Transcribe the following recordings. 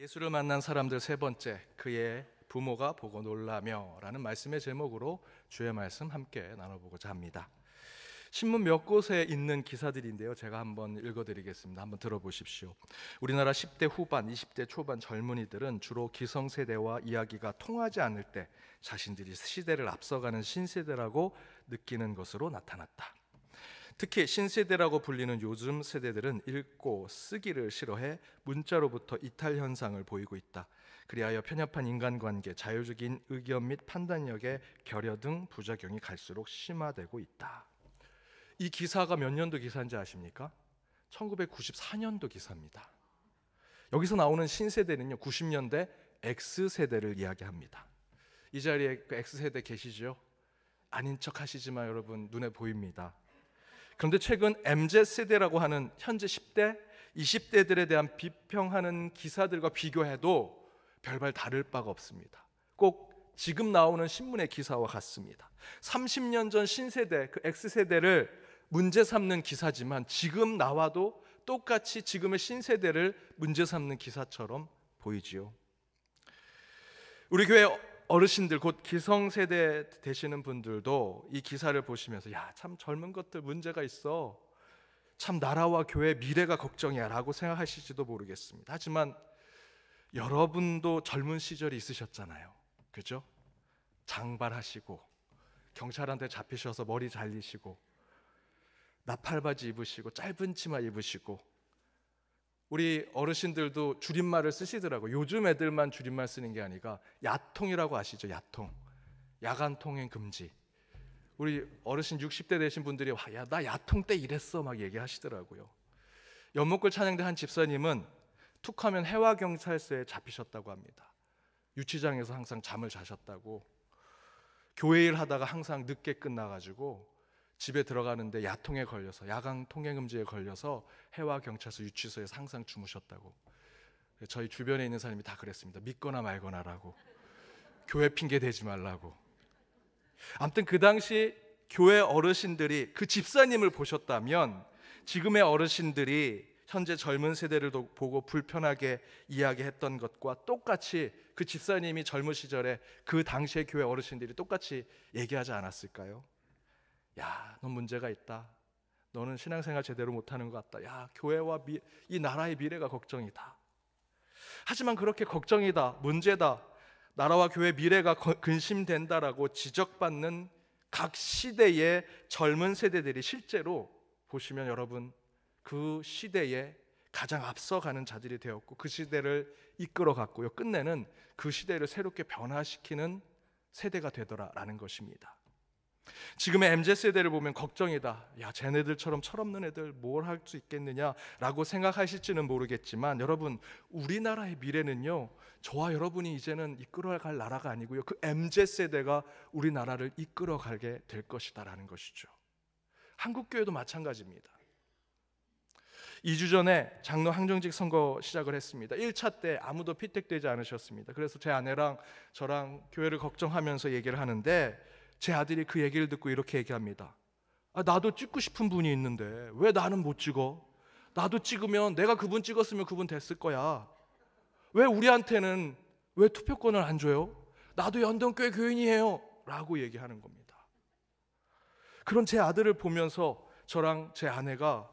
예수를 만난 사람들 세 번째 그의 부모가 보고 놀라며라는 말씀의 제목으로 주의 말씀 함께 나눠보고자 합니다. 신문 몇 곳에 있는 기사들인데요. 제가 한번 읽어드리겠습니다. 한번 들어보십시오. 우리나라 10대 후반, 20대 초반 젊은이들은 주로 기성세대와 이야기가 통하지 않을 때 자신들이 시대를 앞서가는 신세대라고 느끼는 것으로 나타났다. 특히 신세대라고 불리는 요즘 세대들은 읽고 쓰기를 싫어해 문자로부터 이탈 현상을 보이고 있다. 그리하여 편협한 인간관계, 자유적인 의견 및 판단력의 결여 등 부작용이 갈수록 심화되고 있다. 이 기사가 몇 년도 기사인지 아십니까? 1994년도 기사입니다. 여기서 나오는 신세대는요, 90년대 X세대를 이야기합니다. 이 자리에 그 X세대 계시죠? 아닌 척 하시지만 여러분 눈에 보입니다. 그런데 최근 MZ 세대라고 하는 현재 10대, 20대들에 대한 비평하는 기사들과 비교해도 별발 다를 바가 없습니다. 꼭 지금 나오는 신문의 기사와 같습니다. 30년 전 신세대, 그 X세대를 문제 삼는 기사지만 지금 나와도 똑같이 지금의 신세대를 문제 삼는 기사처럼 보이지요. 우리 교회 어르신들 곧 기성세대 되시는 분들도 이 기사를 보시면서 야참 젊은 것들 문제가 있어 참 나라와 교회 미래가 걱정이야라고 생각하실지도 모르겠습니다. 하지만 여러분도 젊은 시절이 있으셨잖아요. 그죠? 장발하시고 경찰한테 잡히셔서 머리 잘리시고 나팔바지 입으시고 짧은 치마 입으시고 우리 어르신들도 줄임말을 쓰시더라고요. 즘 애들만 줄임말 쓰는 게 아니라 야통이라고 아시죠? 야통. 야간 통행 금지. 우리 어르신 60대 되신 분들이 와, 야, 나 야통 때 이랬어 막 얘기하시더라고요. 연목골 찬양대 한 집사님은 툭하면 해와 경찰서에 잡히셨다고 합니다. 유치장에서 항상 잠을 자셨다고 교회 일 하다가 항상 늦게 끝나가지고 집에 들어가는데 야통에 걸려서 야간 통행 금지에 걸려서 해와 경찰서 유치소에 항상 주무셨다고 저희 주변에 있는 사람이 다 그랬습니다. 믿거나 말거나라고 교회 핑계 대지 말라고. 아무튼 그 당시 교회 어르신들이 그 집사님을 보셨다면 지금의 어르신들이 현재 젊은 세대를 보고 불편하게 이야기했던 것과 똑같이 그 집사님이 젊은 시절에 그 당시의 교회 어르신들이 똑같이 얘기하지 않았을까요? 야, 넌 문제가 있다. 너는 신앙생활 제대로 못하는 것 같다. 야, 교회와 미, 이 나라의 미래가 걱정이다. 하지만 그렇게 걱정이다, 문제다, 나라와 교회 미래가 근심된다라고 지적받는 각 시대의 젊은 세대들이 실제로 보시면 여러분 그 시대에 가장 앞서가는 자질이 되었고 그 시대를 이끌어갔고요. 끝내는 그 시대를 새롭게 변화시키는 세대가 되더라라는 것입니다. 지금의 MZ 세대를 보면 걱정이다. 야, 쟤네들처럼 철없는 애들 뭘 할 수 있겠느냐라고 생각하실지는 모르겠지만 여러분, 우리나라의 미래는요. 저와 여러분이 이제는 이끌어 갈 나라가 아니고요. 그 MZ 세대가 우리나라를 이끌어 가게 될 것이다라는 것이죠. 한국 교회도 마찬가지입니다. 2주 전에 장로 항정직 선거 시작을 했습니다. 1차 때 아무도 피택되지 않으셨습니다. 그래서 제 아내랑 저랑 교회를 걱정하면서 얘기를 하는데 제 아들이 그 얘기를 듣고 이렇게 얘기합니다. 아, 나도 찍고 싶은 분이 있는데 왜 나는 못 찍어? 나도 찍으면 내가 그분 찍었으면 그분 됐을 거야. 왜 우리한테는 왜 투표권을 안 줘요? 나도 연동교회 교인이에요. 라고 얘기하는 겁니다. 그런 제 아들을 보면서 저랑 제 아내가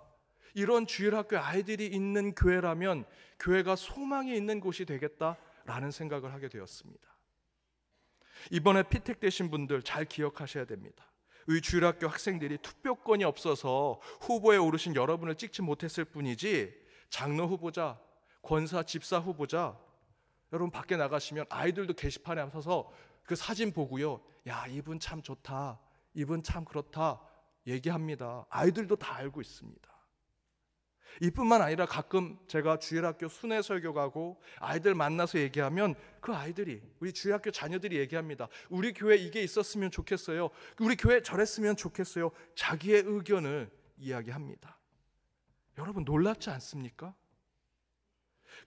이런 주일학교 아이들이 있는 교회라면 교회가 소망이 있는 곳이 되겠다라는 생각을 하게 되었습니다. 이번에 피택되신 분들 잘 기억하셔야 됩니다. 의 주일학교 학생들이 투표권이 없어서 후보에 오르신 여러분을 찍지 못했을 뿐이지 장로 후보자, 권사, 집사 후보자 여러분 밖에 나가시면 아이들도 게시판에 서서 그 사진 보고요. 야, 이분 참 좋다. 이분 참 그렇다. 얘기합니다. 아이들도 다 알고 있습니다. 이뿐만 아니라 가끔 제가 주일학교 순회 설교 가고 아이들 만나서 얘기하면 그 아이들이 우리 주일학교 자녀들이 얘기합니다. 우리 교회 이게 있었으면 좋겠어요. 우리 교회 저랬으면 좋겠어요. 자기의 의견을 이야기합니다. 여러분 놀랍지 않습니까?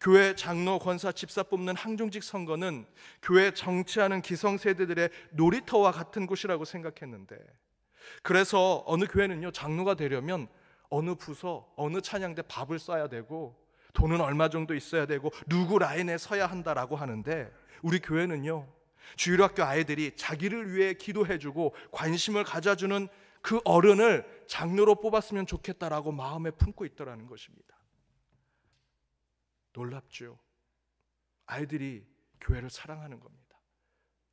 교회 장로, 권사, 집사 뽑는 항종직 선거는 교회 정치하는 기성세대들의 놀이터와 같은 곳이라고 생각했는데 그래서 어느 교회는요 장로가 되려면 어느 부서, 어느 찬양대 밥을 써야 되고 돈은 얼마 정도 있어야 되고 누구 라인에 서야 한다라고 하는데 우리 교회는요. 주일학교 아이들이 자기를 위해 기도해 주고 관심을 가져 주는 그 어른을 장로로 뽑았으면 좋겠다라고 마음에 품고 있더라는 것입니다. 놀랍죠. 아이들이 교회를 사랑하는 겁니다.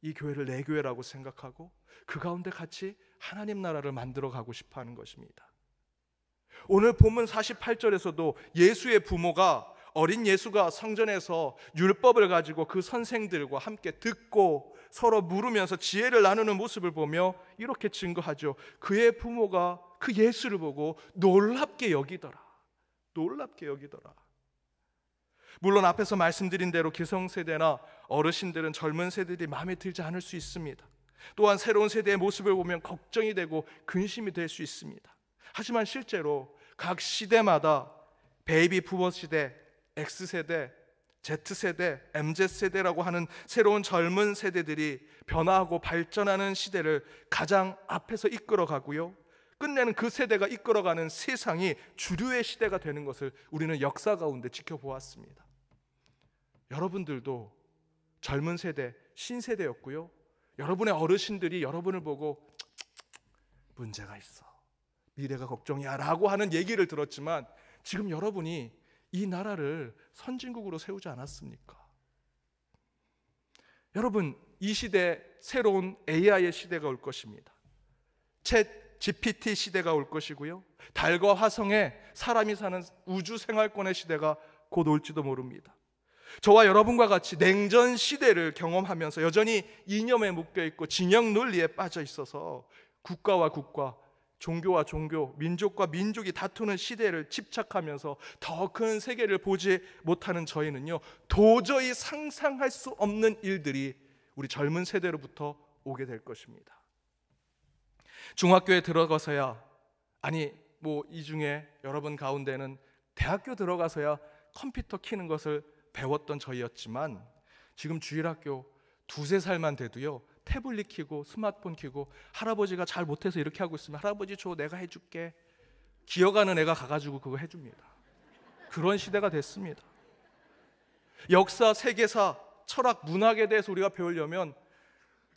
이 교회를 내 교회라고 생각하고 그 가운데 같이 하나님 나라를 만들어 가고 싶어 하는 것입니다. 오늘 본문 48절에서도 예수의 부모가 어린 예수가 성전에서 율법을 가지고 그 선생들과 함께 듣고 서로 물으면서 지혜를 나누는 모습을 보며 이렇게 증거하죠. 그의 부모가 그 예수를 보고 놀랍게 여기더라. 놀랍게 여기더라. 물론 앞에서 말씀드린 대로 기성세대나 어르신들은 젊은 세대들이 마음에 들지 않을 수 있습니다. 또한 새로운 세대의 모습을 보면 걱정이 되고 근심이 될 수 있습니다. 하지만 실제로 각 시대마다 베이비 부머 시대, X세대, Z세대, MZ세대라고 하는 새로운 젊은 세대들이 변화하고 발전하는 시대를 가장 앞에서 이끌어 가고요. 끝내는 그 세대가 이끌어가는 세상이 주류의 시대가 되는 것을 우리는 역사 가운데 지켜보았습니다. 여러분들도 젊은 세대, 신세대였고요. 여러분의 어르신들이 여러분을 보고 문제가 있어. 미래가 걱정이야라고 하는 얘기를 들었지만 지금 여러분이 이 나라를 선진국으로 세우지 않았습니까? 여러분, 이 시대 새로운 AI의 시대가 올 것입니다. 챗 GPT 시대가 올 것이고요. 달과 화성에 사람이 사는 우주 생활권의 시대가 곧 올지도 모릅니다. 저와 여러분과 같이 냉전 시대를 경험하면서 여전히 이념에 묶여 있고 진영 논리에 빠져 있어서 국가와 국가, 종교와 종교, 민족과 민족이 다투는 시대를 집착하면서 더 큰 세계를 보지 못하는 저희는요, 도저히 상상할 수 없는 일들이 우리 젊은 세대로부터 오게 될 것입니다. 중학교에 들어가서야, 아니, 뭐, 이 중에 여러분 가운데는 대학교 들어가서야 컴퓨터 키는 것을 배웠던 저희였지만, 지금 주일학교 두세 살만 돼도요, 태블릿 키고 스마트폰 키고 할아버지가 잘 못해서 이렇게 하고 있으면 할아버지 저 내가 해줄게 기어가는 애가 가가지고 그거 해줍니다 그런 시대가 됐습니다 역사, 세계사, 철학, 문학에 대해서 우리가 배우려면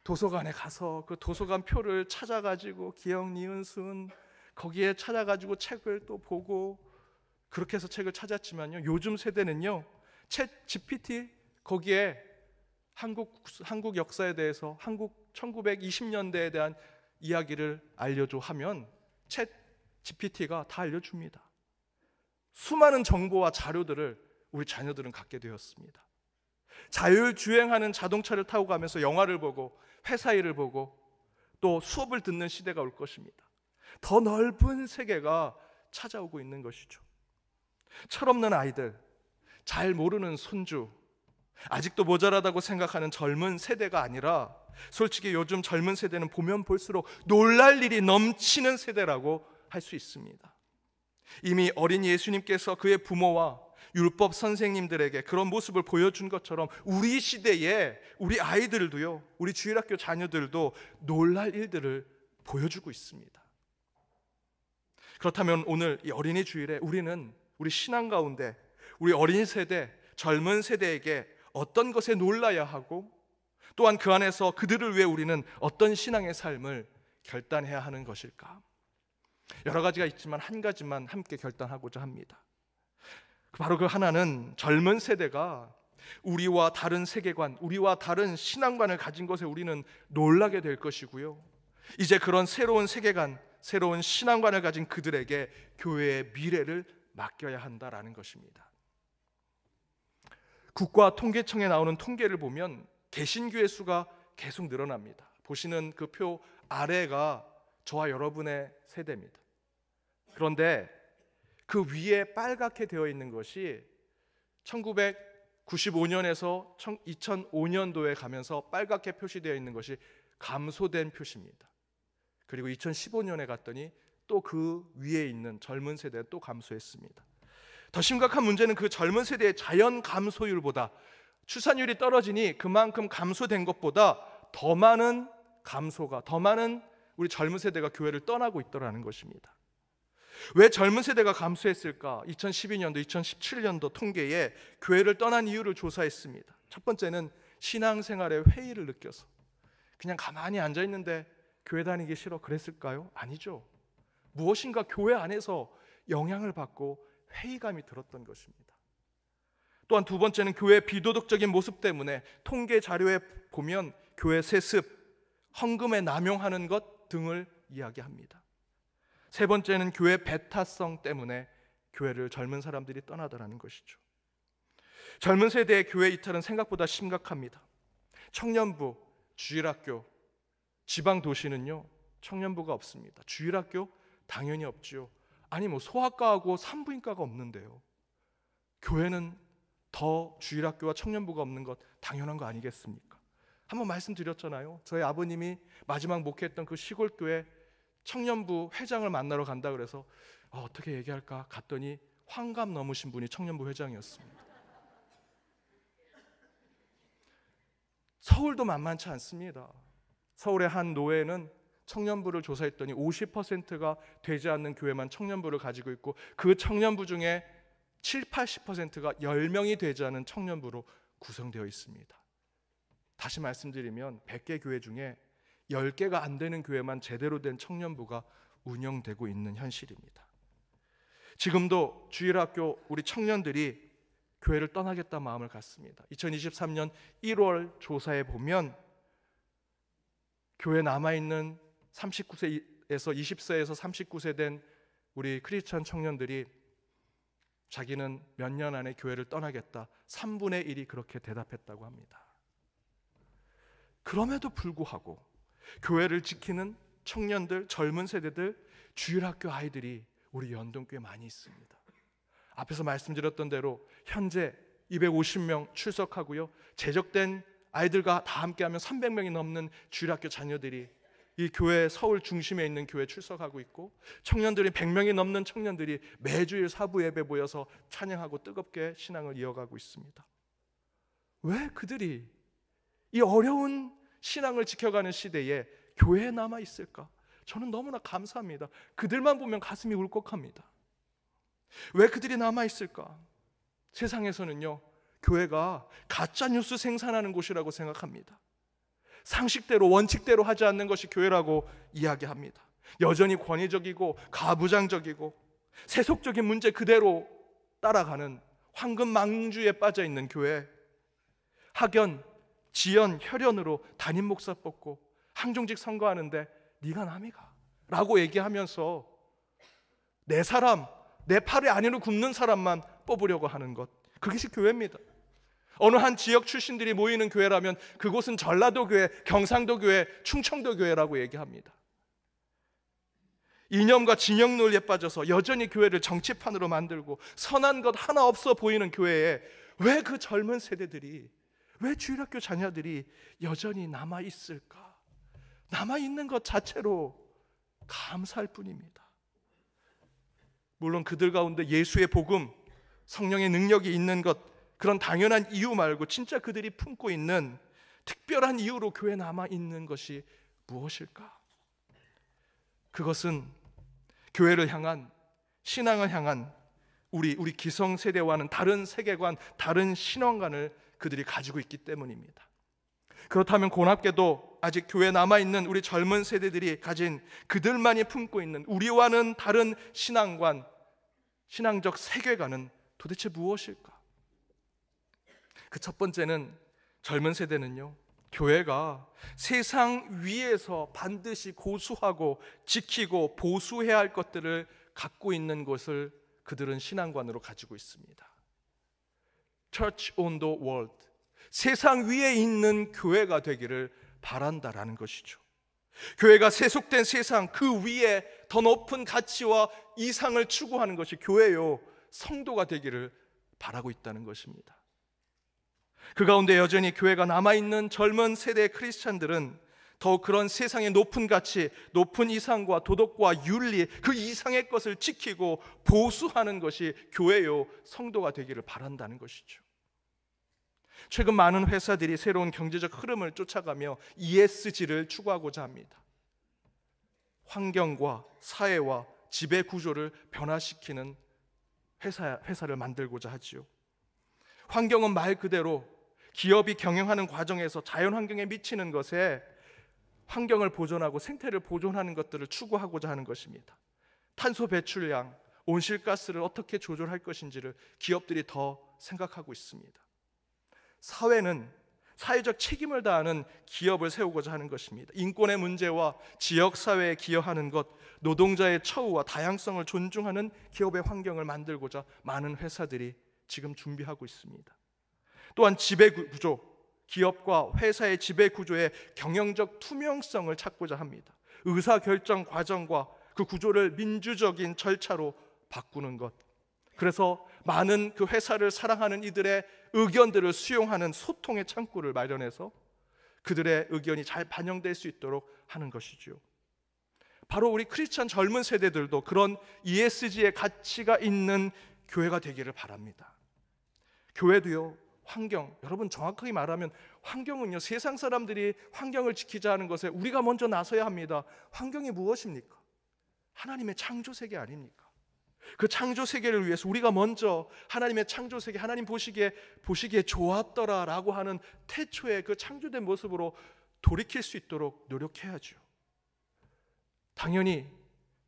도서관에 가서 그 도서관 표를 찾아가지고 기역, 니은, 순 거기에 찾아가지고 책을 또 보고 그렇게 해서 책을 찾았지만요 요즘 세대는요 챗 GPT 거기에 한국 한국 역사에 대해서 한국 1920년대에 대한 이야기를 알려줘 하면 챗 GPT가 다 알려줍니다. 수많은 정보와 자료들을 우리 자녀들은 갖게 되었습니다. 자율주행하는 자동차를 타고 가면서 영화를 보고 회사 일을 보고 또 수업을 듣는 시대가 올 것입니다. 더 넓은 세계가 찾아오고 있는 것이죠. 철없는 아이들, 잘 모르는 손주, 아직도 모자라다고 생각하는 젊은 세대가 아니라 솔직히 요즘 젊은 세대는 보면 볼수록 놀랄 일이 넘치는 세대라고 할 수 있습니다. 이미 어린 예수님께서 그의 부모와 율법 선생님들에게 그런 모습을 보여준 것처럼 우리 시대에 우리 아이들도요, 우리 주일학교 자녀들도 놀랄 일들을 보여주고 있습니다. 그렇다면 오늘 이 어린이 주일에 우리는 우리 신앙 가운데 우리 어린 세대, 젊은 세대에게 어떤 것에 놀라야 하고 또한 그 안에서 그들을 위해 우리는 어떤 신앙의 삶을 결단해야 하는 것일까? 여러 가지가 있지만 한 가지만 함께 결단하고자 합니다. 바로 그 하나는 젊은 세대가 우리와 다른 세계관, 우리와 다른 신앙관을 가진 것에 우리는 놀라게 될 것이고요. 이제 그런 새로운 세계관, 새로운 신앙관을 가진 그들에게 교회의 미래를 맡겨야 한다라는 것입니다. 국가 통계청에 나오는 통계를 보면 개신교의 수가 계속 늘어납니다. 보시는 그 표 아래가 저와 여러분의 세대입니다. 그런데 그 위에 빨갛게 되어 있는 것이 1995년에서 2005년도에 가면서 빨갛게 표시되어 있는 것이 감소된 표시입니다. 그리고 2015년에 갔더니 또 그 위에 있는 젊은 세대또 감소했습니다. 더 심각한 문제는 그 젊은 세대의 자연 감소율보다 출산율이 떨어지니 그만큼 감소된 것보다 더 많은 감소가 더 많은 우리 젊은 세대가 교회를 떠나고 있더라는 것입니다. 왜 젊은 세대가 감소했을까? 2012년도, 2017년도 통계에 교회를 떠난 이유를 조사했습니다. 첫 번째는 신앙생활의 회의를 느껴서 그냥 가만히 앉아 있는데 교회 다니기 싫어 그랬을까요? 아니죠. 무엇인가 교회 안에서 영향을 받고 회의감이 들었던 것입니다. 또한 두 번째는 교회 비도덕적인 모습 때문에 통계 자료에 보면 교회 세습, 헌금에 남용하는 것 등을 이야기합니다. 세 번째는 교회 배타성 때문에 교회를 젊은 사람들이 떠나더라는 것이죠. 젊은 세대의 교회 이탈은 생각보다 심각합니다. 청년부, 주일학교, 지방 도시는요, 청년부가 없습니다. 주일학교 당연히 없지요. 아니 뭐 소아과하고 산부인과가 없는데요. 교회는 더 주일학교와 청년부가 없는 것 당연한 거 아니겠습니까? 한번 말씀드렸잖아요. 저희 아버님이 마지막 목회했던 그 시골 교회 청년부 회장을 만나러 간다 그래서 어, 어떻게 얘기할까 갔더니 환갑 넘으신 분이 청년부 회장이었습니다. 서울도 만만치 않습니다. 서울의 한 노예는 청년부를 조사했더니 50%가 되지 않는 교회만 청년부를 가지고 있고 그 청년부 중에 7, 80%가 10명이 되지 않은 청년부로 구성되어 있습니다. 다시 말씀드리면 100개 교회 중에 10개가 안 되는 교회만 제대로 된 청년부가 운영되고 있는 현실입니다. 지금도 주일학교 우리 청년들이 교회를 떠나겠다 마음을 갖습니다. 2023년 1월 조사에 보면 교회 남아 있는 39세에서 20세에서 39세 된 우리 크리스천 청년들이 자기는 몇 년 안에 교회를 떠나겠다. 3분의 1이 그렇게 대답했다고 합니다. 그럼에도 불구하고 교회를 지키는 청년들, 젊은 세대들, 주일학교 아이들이 우리 연동교에 많이 있습니다. 앞에서 말씀드렸던 대로 현재 250명 출석하고요. 제적된 아이들과 다 함께하면 300명이 넘는 주일학교 자녀들이 이 교회 서울 중심에 있는 교회 출석하고 있고 청년들이 100명이 넘는 청년들이 매주일 사부 예배 모여서 찬양하고 뜨겁게 신앙을 이어가고 있습니다. 왜 그들이 이 어려운 신앙을 지켜가는 시대에 교회에 남아 있을까? 저는 너무나 감사합니다. 그들만 보면 가슴이 울컥합니다. 왜 그들이 남아 있을까? 세상에서는요. 교회가 가짜 뉴스 생산하는 곳이라고 생각합니다. 상식대로 원칙대로 하지 않는 것이 교회라고 이야기합니다. 여전히 권위적이고 가부장적이고 세속적인 문제 그대로 따라가는 황금 망주에 빠져 있는 교회. 학연, 지연, 혈연으로 담임 목사 뽑고 항종직 선거하는데 네가 남이가 라고 얘기하면서 내 사람, 내 팔의 안으로 굽는 사람만 뽑으려고 하는 것. 그것이 교회입니다. 어느 한 지역 출신들이 모이는 교회라면 그곳은 전라도 교회, 경상도 교회, 충청도 교회라고 얘기합니다. 이념과 진영 논리에 빠져서 여전히 교회를 정치판으로 만들고 선한 것 하나 없어 보이는 교회에 왜 그 젊은 세대들이 왜 주일학교 자녀들이 여전히 남아 있을까? 남아 있는 것 자체로 감사할 뿐입니다. 물론 그들 가운데 예수의 복음, 성령의 능력이 있는 것 그런 당연한 이유 말고 진짜 그들이 품고 있는 특별한 이유로 교회 에 남아 있는 것이 무엇일까? 그것은 교회를 향한 신앙을 향한 우리 우리 기성 세대와는 다른 세계관, 다른 신원관을 그들이 가지고 있기 때문입니다. 그렇다면 고맙게도 아직 교회 남아 있는 우리 젊은 세대들이 가진 그들만이 품고 있는 우리와는 다른 신앙관, 신앙적 세계관은 도대체 무엇일까? 그첫 번째는 젊은 세대는요, 교회가 세상 위에서 반드시 고수하고 지키고 보수해야 할 것들을 갖고 있는 것을 그들은 신앙관으로 가지고 있습니다. Church on the world. 세상 위에 있는 교회가 되기를 바란다라는 것이죠. 교회가 세속된 세상 그 위에 더 높은 가치와 이상을 추구하는 것이 교회요 성도가 되기를 바라고 있다는 것입니다. 그 가운데 여전히 교회가 남아있는 젊은 세대의 크리스찬들은 더 그런 세상의 높은 가치, 높은 이상과 도덕과 윤리, 그 이상의 것을 지키고 보수하는 것이 교회요, 성도가 되기를 바란다는 것이죠. 최근 많은 회사들이 새로운 경제적 흐름을 쫓아가며 ESG를 추구하고자 합니다. 환경과 사회와 지배 구조를 변화시키는 회사, 회사를 만들고자 하지요. 환경은 말 그대로 기업이 경영하는 과정에서 자연 환경에 미치는 것에 환경을 보존하고 생태를 보존하는 것들을 추구하고자 하는 것입니다. 탄소 배출량, 온실가스를 어떻게 조절할 것인지를 기업들이 더 생각하고 있습니다. 사회는 사회적 책임을 다하는 기업을 세우고자 하는 것입니다. 인권의 문제와 지역 사회에 기여하는 것, 노동자의 처우와 다양성을 존중하는 기업의 환경을 만들고자 많은 회사들이 지금 준비하고 있습니다. 또한 지배 구조, 기업과 회사의 지배 구조의 경영적 투명성을 찾고자 합니다. 의사 결정 과정과 그 구조를 민주적인 절차로 바꾸는 것. 그래서 많은 그 회사를 사랑하는 이들의 의견들을 수용하는 소통의 창구를 마련해서 그들의 의견이 잘 반영될 수 있도록 하는 것이지요. 바로 우리 크리스천 젊은 세대들도 그런 ESG의 가치가 있는 교회가 되기를 바랍니다. 교회도요, 환경. 여러분 정확하게 말하면 환경은요, 세상 사람들이 환경을 지키자 하는 것에 우리가 먼저 나서야 합니다. 환경이 무엇입니까? 하나님의 창조 세계 아닙니까? 그 창조 세계를 위해서 우리가 먼저 하나님의 창조 세계, 하나님 보시기에 보시기에 좋았더라라고 하는 태초의 그 창조된 모습으로 돌이킬 수 있도록 노력해야죠. 당연히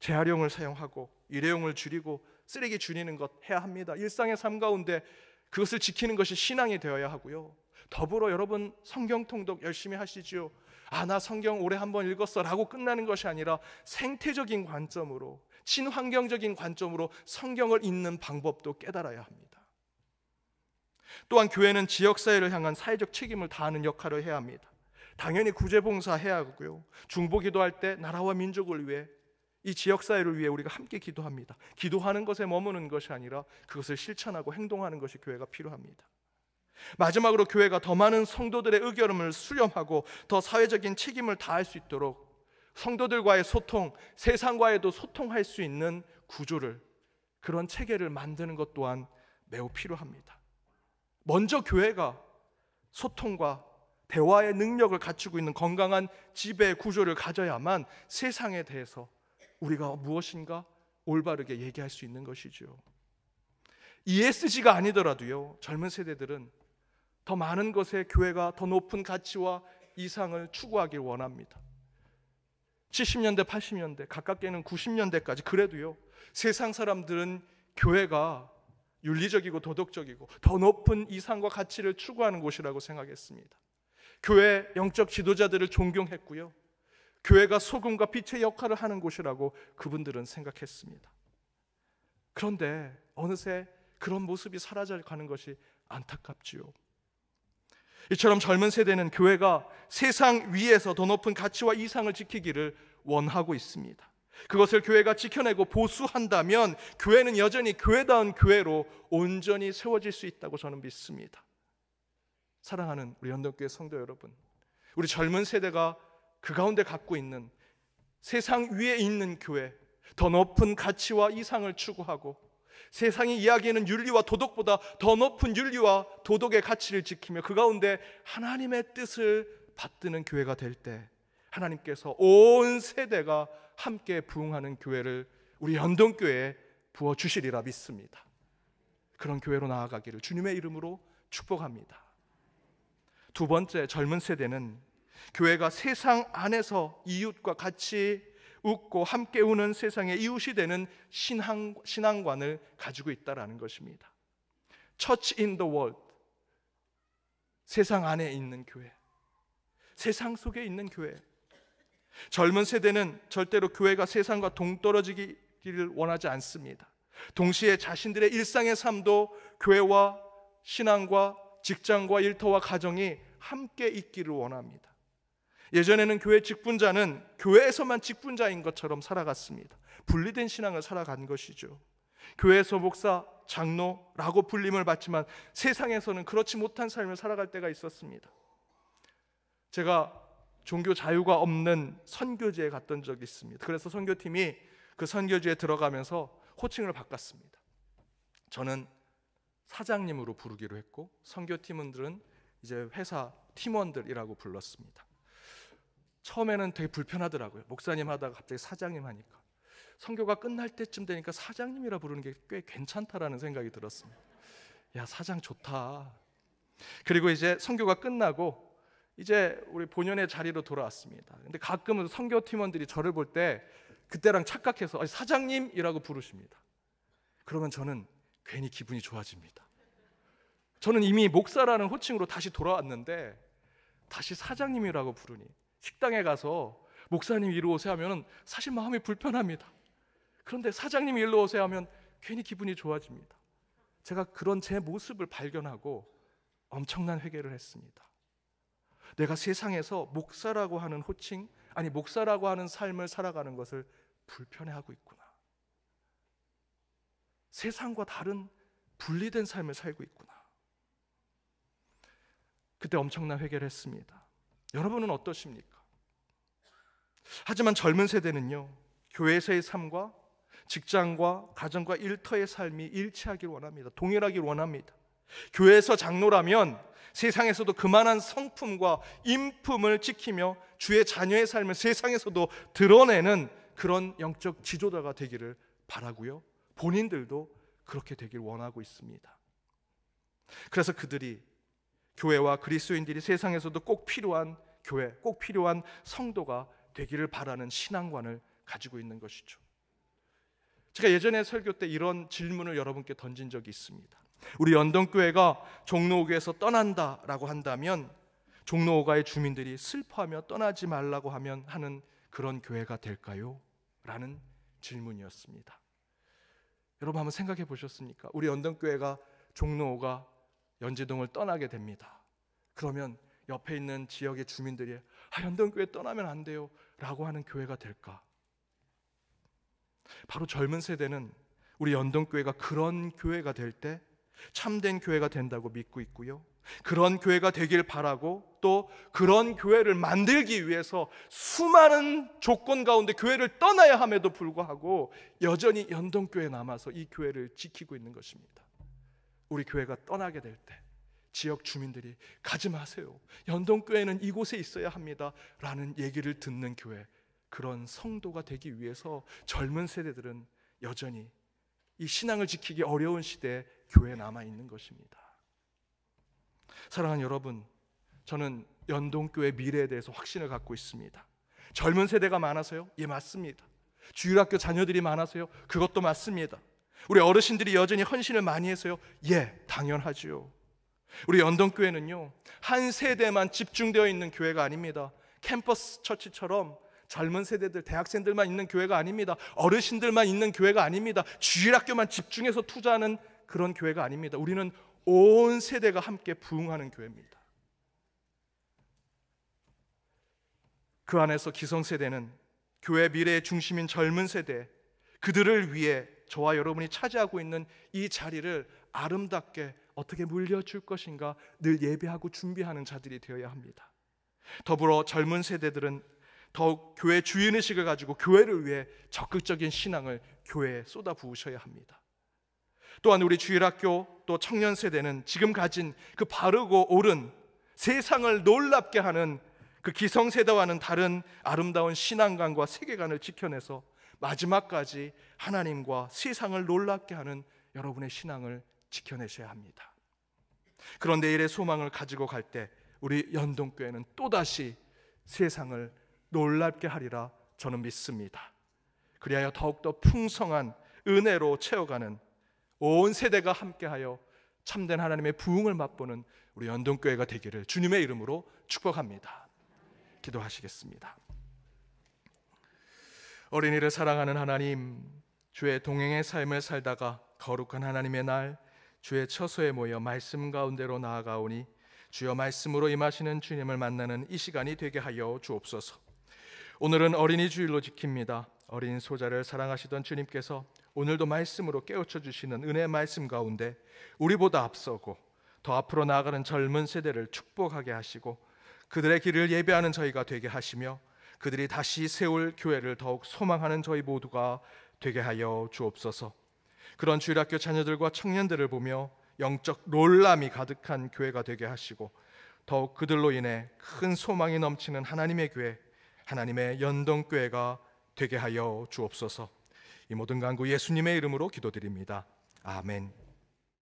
재활용을 사용하고 일회용을 줄이고 쓰레기 줄이는 것 해야 합니다. 일상의 삶 가운데 그것을 지키는 것이 신앙이 되어야 하고요. 더불어 여러분 성경 통독 열심히 하시지요. 아, 나 성경 오래 한번 읽었어 라고 끝나는 것이 아니라 생태적인 관점으로, 친환경적인 관점으로 성경을 읽는 방법도 깨달아야 합니다. 또한 교회는 지역사회를 향한 사회적 책임을 다하는 역할을 해야 합니다. 당연히 구제봉사 해야 하고요. 중보기도 할 때 나라와 민족을 위해 이 지역 사회를 위해 우리가 함께 기도합니다. 기도하는 것에 머무는 것이 아니라 그것을 실천하고 행동하는 것이 교회가 필요합니다. 마지막으로 교회가 더 많은 성도들의 의견을 수렴하고 더 사회적인 책임을 다할 수 있도록 성도들과의 소통, 세상과에도 소통할 수 있는 구조를 그런 체계를 만드는 것 또한 매우 필요합니다. 먼저 교회가 소통과 대화의 능력을 갖추고 있는 건강한 지배 구조를 가져야만 세상에 대해서 우리가 무엇인가 올바르게 얘기할 수 있는 것이죠. ESG가 아니더라도요, 젊은 세대들은 더 많은 것에 교회가 더 높은 가치와 이상을 추구하길 원합니다. 70년대, 80년대, 가깝게는 90년대까지 그래도요, 세상 사람들은 교회가 윤리적이고 도덕적이고 더 높은 이상과 가치를 추구하는 곳이라고 생각했습니다. 교회 영적 지도자들을 존경했고요. 교회가 소금과 빛의 역할을 하는 곳이라고 그분들은 생각했습니다. 그런데 어느새 그런 모습이 사라져 가는 것이 안타깝지요. 이처럼 젊은 세대는 교회가 세상 위에서 더 높은 가치와 이상을 지키기를 원하고 있습니다. 그것을 교회가 지켜내고 보수한다면 교회는 여전히 교회다운 교회로 온전히 세워질 수 있다고 저는 믿습니다. 사랑하는 우리 연덕교회 성도 여러분, 우리 젊은 세대가 그 가운데 갖고 있는 세상 위에 있는 교회, 더 높은 가치와 이상을 추구하고 세상이 이야기하는 윤리와 도덕보다 더 높은 윤리와 도덕의 가치를 지키며 그 가운데 하나님의 뜻을 받드는 교회가 될 때 하나님께서 온 세대가 함께 부흥하는 교회를 우리 연동교회에 부어 주시리라 믿습니다. 그런 교회로 나아가기를 주님의 이름으로 축복합니다. 두 번째 젊은 세대는 교회가 세상 안에서 이웃과 같이 웃고 함께 우는 세상의 이웃이 되는 신앙, 신앙관을 가지고 있다라는 것입니다. Church in the world. 세상 안에 있는 교회. 세상 속에 있는 교회. 젊은 세대는 절대로 교회가 세상과 동떨어지기를 원하지 않습니다. 동시에 자신들의 일상의 삶도 교회와 신앙과 직장과 일터와 가정이 함께 있기를 원합니다. 예전에는 교회 직분자는 교회에서만 직분자인 것처럼 살아갔습니다. 분리된 신앙을 살아간 것이죠. 교회에서 목사, 장로라고 불림을 받지만 세상에서는 그렇지 못한 삶을 살아갈 때가 있었습니다. 제가 종교 자유가 없는 선교지에 갔던 적이 있습니다. 그래서 선교팀이 그 선교지에 들어가면서 호칭을 바꿨습니다. 저는 사장님으로 부르기로 했고 선교팀원들은 이제 회사 팀원들이라고 불렀습니다. 처음에는 되게 불편하더라고요. 목사님 하다가 갑자기 사장님 하니까. 선교가 끝날 때쯤 되니까 사장님이라 부르는 게 꽤 괜찮다라는 생각이 들었습니다. 야, 사장 좋다. 그리고 이제 선교가 끝나고 이제 우리 본연의 자리로 돌아왔습니다. 근데 가끔은 선교 팀원들이 저를 볼 때 그때랑 착각해서 아니, 사장님이라고 부르십니다. 그러면 저는 괜히 기분이 좋아집니다. 저는 이미 목사라는 호칭으로 다시 돌아왔는데 다시 사장님이라고 부르니 식당에 가서 목사님 이리 오세요 하면 사실 마음이 불편합니다. 그런데 사장님 일로 오세요 하면 괜히 기분이 좋아집니다. 제가 그런 제 모습을 발견하고 엄청난 회개를 했습니다. 내가 세상에서 목사라고 하는 호칭, 아니 목사라고 하는 삶을 살아가는 것을 불편해하고 있구나. 세상과 다른 분리된 삶을 살고 있구나. 그때 엄청난 회개를 했습니다. 여러분은 어떠십니까? 하지만 젊은 세대는요, 교회에서의 삶과 직장과 가정과 일터의 삶이 일치하길 원합니다. 동일하길 원합니다. 교회에서 장로라면 세상에서도 그만한 성품과 인품을 지키며 주의 자녀의 삶을 세상에서도 드러내는 그런 영적 지도자가 되기를 바라고요. 본인들도 그렇게 되길 원하고 있습니다. 그래서 그들이 교회와 그리스도인들이 세상에서도 꼭 필요한 교회, 꼭 필요한 성도가 되기를 바라는 신앙관을 가지고 있는 것이죠. 제가 예전에 설교 때 이런 질문을 여러분께 던진 적이 있습니다. 우리 연동교회가 종로호에서 떠난다라고 한다면 종로호가의 주민들이 슬퍼하며 떠나지 말라고 하면 하는 그런 교회가 될까요? 라는 질문이었습니다. 여러분 한번 생각해 보셨습니까? 우리 연동교회가 종로호가 연제동을 떠나게 됩니다. 그러면 옆에 있는 지역의 주민들이 아, 연동교회 떠나면 안 돼요. 라고 하는 교회가 될까? 바로 젊은 세대는 우리 연동교회가 그런 교회가 될 때 참된 교회가 된다고 믿고 있고요. 그런 교회가 되길 바라고 또 그런 교회를 만들기 위해서 수많은 조건 가운데 교회를 떠나야 함에도 불구하고 여전히 연동교회 남아서 이 교회를 지키고 있는 것입니다. 우리 교회가 떠나게 될때 지역 주민들이 가지 마세요. 연동교회는 이곳에 있어야 합니다. 라는 얘기를 듣는 교회. 그런 성도가 되기 위해서 젊은 세대들은 여전히 이 신앙을 지키기 어려운 시대에 교회에 남아 있는 것입니다. 사랑하는 여러분, 저는 연동교회 미래에 대해서 확신을 갖고 있습니다. 젊은 세대가 많아서요? 예, 맞습니다. 주일학교 자녀들이 많아서요? 그것도 맞습니다. 우리 어르신들이 여전히 헌신을 많이 해서요? 예, 당연하지요. 우리 연동교회는요, 한 세대만 집중되어 있는 교회가 아닙니다. 캠퍼스 처치처럼 젊은 세대들, 대학생들만 있는 교회가 아닙니다. 어르신들만 있는 교회가 아닙니다. 주일학교만 집중해서 투자하는 그런 교회가 아닙니다. 우리는 온 세대가 함께 부흥하는 교회입니다. 그 안에서 기성세대는 교회 미래의 중심인 젊은 세대, 그들을 위해 저와 여러분이 차지하고 있는 이 자리를 아름답게 어떻게 물려줄 것인가 늘 예배하고 준비하는 자들이 되어야 합니다. 더불어 젊은 세대들은 더욱 교회 주인의식을 가지고 교회를 위해 적극적인 신앙을 교회에 쏟아 부으셔야 합니다. 또한 우리 주일학교 또 청년 세대는 지금 가진 그 바르고 옳은 세상을 놀랍게 하는 그 기성세대와는 다른 아름다운 신앙관과 세계관을 지켜내서 마지막까지 하나님과 세상을 놀랍게 하는 여러분의 신앙을 지켜내셔야 합니다. 그런 내일의 소망을 가지고 갈 때 우리 연동교회는 또다시 세상을 놀랍게 하리라 저는 믿습니다. 그리하여 더욱더 풍성한 은혜로 채워가는 온 세대가 함께하여 참된 하나님의 부흥을 맛보는 우리 연동교회가 되기를 주님의 이름으로 축복합니다. 기도하시겠습니다. 어린이를 사랑하는 하나님, 주의 동행의 삶을 살다가 거룩한 하나님의 날 주의 처소에 모여 말씀 가운데로 나아가오니 주여 말씀으로 임하시는 주님을 만나는 이 시간이 되게 하여 주옵소서. 오늘은 어린이 주일로 지킵니다. 어린 소자를 사랑하시던 주님께서 오늘도 말씀으로 깨우쳐 주시는 은혜 말씀 가운데 우리보다 앞서고 더 앞으로 나아가는 젊은 세대를 축복하게 하시고 그들의 길을 예배하는 저희가 되게 하시며 그들이 다시 세울 교회를 더욱 소망하는 저희 모두가 되게 하여 주옵소서. 그런 주일학교 자녀들과 청년들을 보며 영적 놀람이 가득한 교회가 되게 하시고 더욱 그들로 인해 큰 소망이 넘치는 하나님의 교회, 하나님의 연동교회가 되게 하여 주옵소서. 이 모든 간구 예수님의 이름으로 기도드립니다. 아멘.